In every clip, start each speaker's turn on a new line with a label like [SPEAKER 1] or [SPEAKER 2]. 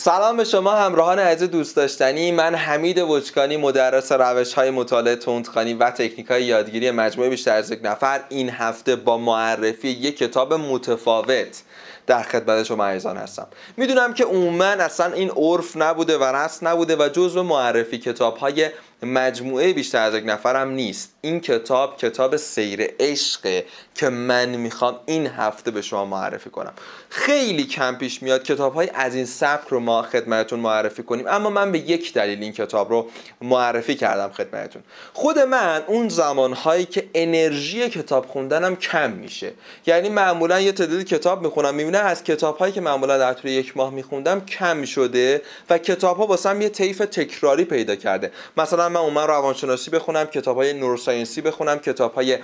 [SPEAKER 1] سلام به شما همراهان عزیز دوست داشتنی من حمید وچکانی مدرس روش های مطالعه تندخانی و تکنیک های یادگیری مجموعه بیشتر از یک نفر این هفته با معرفی یک کتاب متفاوت در خدمت شما عزیزان هستم میدونم که عموما اصلا این عرف نبوده و رسم نبوده و جزو معرفی کتاب های مجموعه بیشتر از یک نفرم نیست این کتاب کتاب سیر عشقه که من میخوام این هفته به شما معرفی کنم خیلی کم پیش میاد کتاب های از این سبک رو ما خدمتون معرفی کنیم اما من به یک دلیل این کتاب رو معرفی کردم خدمتون خود من اون زمان هایی که انرژی کتاب خوندنم کم میشه یعنی معمولا یه تعدادی کتاب میخونم میبینم از کتاب هایی که معمولا در طول یک ماه میخوندم کم شده و کتاب ها واسم یه طیف تکراری پیدا کرده مثلا من اومدم روانشناسی بخونم کتاب های نوروساینسی بخونم کتاب های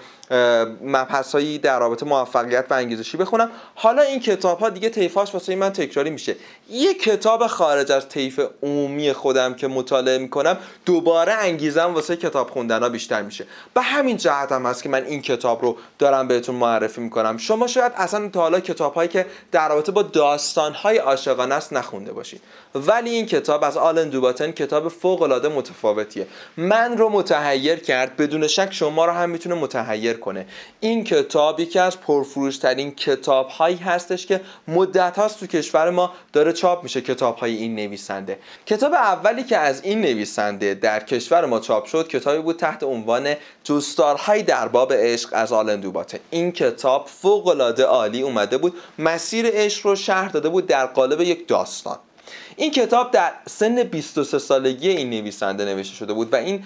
[SPEAKER 1] مبحث هایی در رابطه موفقیت و انگیزشی بخونم حالا این کتاب ها دیگه تیفاش واسه من تکراری میشه یه کتاب خارج از طیف عمومی خودم که مطالعه میکنم دوباره انگیزم واسه کتاب خوندن ها بیشتر میشه به همین جهت هم هست که من این کتاب رو دارم بهتون معرفی میکنم شما شاید اصلا تا حالا کتاب هایی که در رابطه با داستان های عاشقانه است نخونده باشید ولی این کتاب از آلن دوباتن کتاب فوق العاده متفاوتیه من رو متحیر کرد بدون شک شما رو هم میتونه متحیر کنه این کتاب یکی از پرفروشترین کتاب هایی هستش که مدت هاست تو کشور ما داره چاپ میشه کتاب های این نویسنده کتاب اولی که از این نویسنده در کشور ما چاپ شد کتابی بود تحت عنوان های در باب عشق از آلن دوباته این کتاب فوق العاده عالی اومده بود مسیر عشق رو شهر داده بود در قالب یک داستان این کتاب در سن 23 سالگی این نویسنده نوشته شده بود و این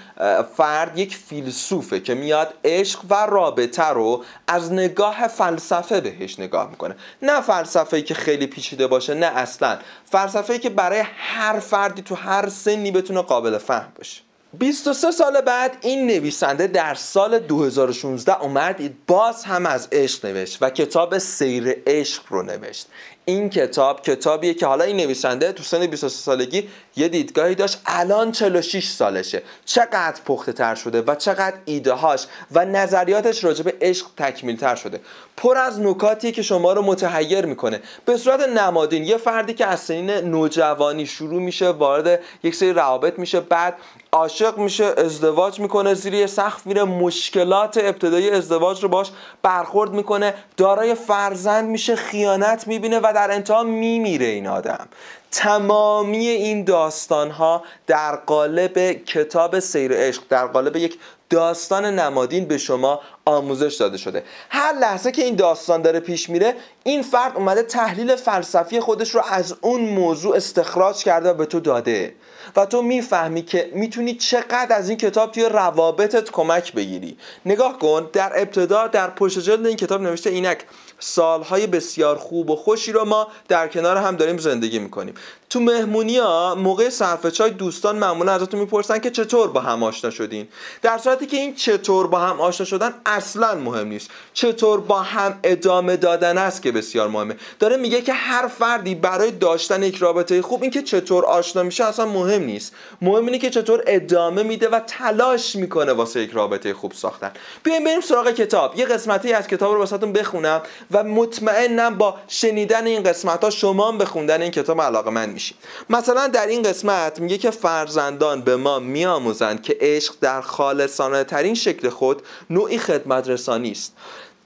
[SPEAKER 1] فرد یک فیلسوفه که میاد عشق و رابطه رو از نگاه فلسفه بهش نگاه میکنه نه فلسفه که خیلی پیچیده باشه نه اصلا فلسفه که برای هر فردی تو هر سنی بتونه قابل فهم باشه 23 سال بعد این نویسنده در سال 2016 اومد باز هم از عشق نوشت و کتاب سیر عشق رو نوشت این کتاب کتابیه که حالا این نویسنده تو سن 23 سالگی یه دیدگاهی داشت الان 46 سالشه چقدر پخته تر شده و چقدر ایده هاش و نظریاتش راجع به عشق تکمیل تر شده پر از نکاتی که شما رو متحیر میکنه به صورت نمادین یه فردی که از سنین نوجوانی شروع میشه وارد یک سری روابط میشه بعد عاشق میشه ازدواج میکنه زیر یه سقف میره مشکلات ابتدایی ازدواج رو باش برخورد میکنه دارای فرزند میشه خیانت میبینه و در انتها میمیره این آدم تمامی این داستان ها در قالب کتاب سیر عشق در قالب یک داستان نمادین به شما آموزش داده شده هر لحظه که این داستان داره پیش میره این فرد اومده تحلیل فلسفی خودش رو از اون موضوع استخراج کرده و به تو داده و تو میفهمی که میتونی چقدر از این کتاب توی روابطت کمک بگیری نگاه کن در ابتدا در پشت جلد این کتاب نوشته اینک سالهای بسیار خوب و خوشی رو ما در کنار هم داریم زندگی میکنیم تو مهمونی ها موقع صرف چای دوستان معمولا ازتون میپرسن که چطور با هم آشنا شدین در صورتی که این چطور با هم آشنا شدن اصلا مهم نیست چطور با هم ادامه دادن است که بسیار مهمه داره میگه که هر فردی برای داشتن یک رابطه خوب اینکه چطور آشنا میشه اصلا مهم نیست مهم اینه که چطور ادامه میده و تلاش میکنه واسه یک رابطه خوب ساختن بیایم بریم سراغ کتاب یه قسمتی از کتاب رو واسهتون بخونم و مطمئنم با شنیدن این قسمت ها شما به خوندن این کتاب علاقه من میشید مثلا در این قسمت میگه که فرزندان به ما میآموزند که عشق در خالصانه ترین شکل خود نوعی خدمت است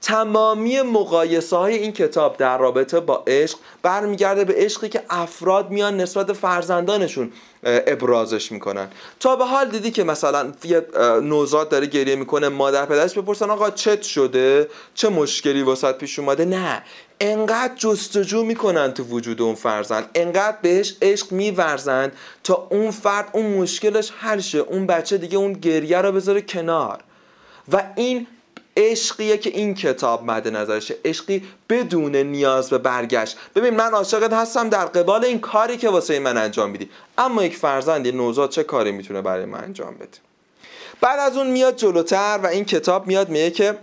[SPEAKER 1] تمامی مقایسه های این کتاب در رابطه با عشق برمیگرده به عشقی که افراد میان نسبت فرزندانشون ابرازش میکنن تا به حال دیدی که مثلا یه نوزاد داره گریه میکنه مادر پدرش بپرسن آقا چت شده چه مشکلی واسط پیش اومده نه انقدر جستجو میکنن تو وجود اون فرزند انقدر بهش عشق میورزن تا اون فرد اون مشکلش حل شه اون بچه دیگه اون گریه رو بذاره کنار و این عشقیه که این کتاب مد نظرشه عشقی بدون نیاز به برگشت ببین من عاشقت هستم در قبال این کاری که واسه من انجام میدی اما یک فرزندی نوزاد چه کاری میتونه برای من انجام بده بعد از اون میاد جلوتر و این کتاب میاد میگه که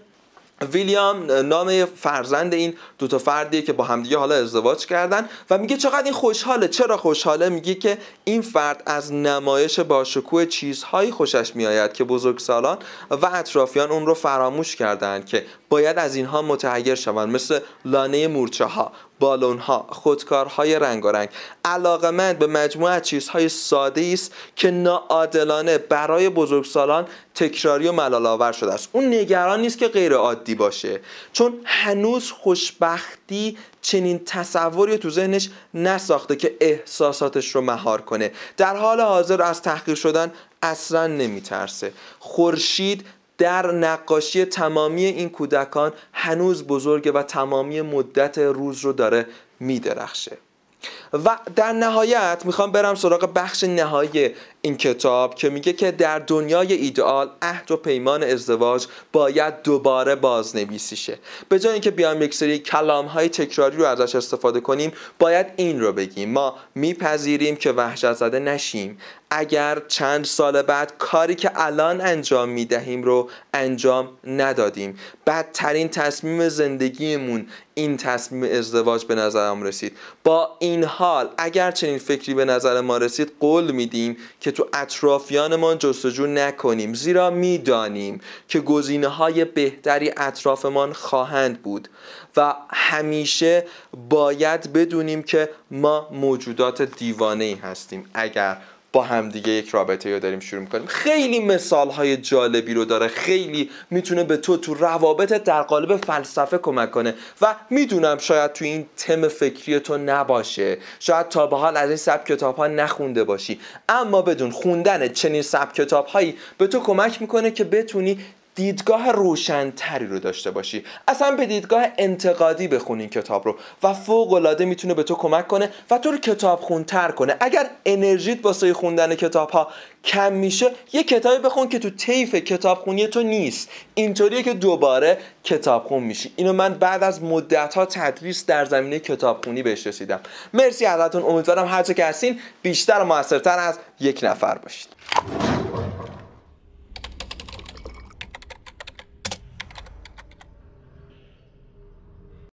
[SPEAKER 1] ویلیام نام فرزند این دوتا فردیه که با همدیگه حالا ازدواج کردن و میگه چقدر این خوشحاله چرا خوشحاله میگه که این فرد از نمایش باشکوه چیزهایی خوشش میآید که بزرگسالان و اطرافیان اون رو فراموش کردند که باید از اینها متحیر شوند مثل لانه مورچه ها بالون ها خودکارهای رنگارنگ علاقمند به مجموعه چیزهای ساده است که ناعادلانه برای بزرگسالان تکراری و ملال آور شده است اون نگران نیست که غیر عادی باشه چون هنوز خوشبختی چنین تصوری تو ذهنش نساخته که احساساتش رو مهار کنه در حال حاضر از تحقیر شدن اصلا نمیترسه خورشید در نقاشی تمامی این کودکان هنوز بزرگه و تمامی مدت روز رو داره میدرخشه و در نهایت میخوام برم سراغ بخش نهایی این کتاب که میگه که در دنیای ایدئال عهد و پیمان ازدواج باید دوباره بازنویسی شه به جای اینکه بیایم یک سری کلام های تکراری رو ازش استفاده کنیم باید این رو بگیم ما میپذیریم که وحشت زده نشیم اگر چند سال بعد کاری که الان انجام میدهیم رو انجام ندادیم بدترین تصمیم زندگیمون این تصمیم ازدواج به نظرم رسید با این حال اگر چنین فکری به نظر ما رسید قول میدیم که که تو اطرافیانمان جستجو نکنیم زیرا میدانیم که گزینه های بهتری اطرافمان خواهند بود و همیشه باید بدونیم که ما موجودات دیوانه ای هستیم اگر با همدیگه یک رابطه رو داریم شروع میکنیم خیلی مثال های جالبی رو داره خیلی میتونه به تو تو روابطت در قالب فلسفه کمک کنه و میدونم شاید تو این تم فکری تو نباشه شاید تا به حال از این سب کتاب ها نخونده باشی اما بدون خوندن چنین سب کتاب هایی به تو کمک میکنه که بتونی دیدگاه روشنتری رو داشته باشی اصلا به دیدگاه انتقادی بخون این کتاب رو و فوق میتونه به تو کمک کنه و تو رو کتاب کنه اگر انرژیت واسه خوندن کتاب ها کم میشه یه کتابی بخون که تو طیف کتابخونی تو نیست اینطوریه که دوباره کتابخون میشی اینو من بعد از مدت ها تدریس در زمینه کتابخونی بهش رسیدم مرسی ازتون امیدوارم هرچه که هستین بیشتر و موثرتر از یک نفر باشید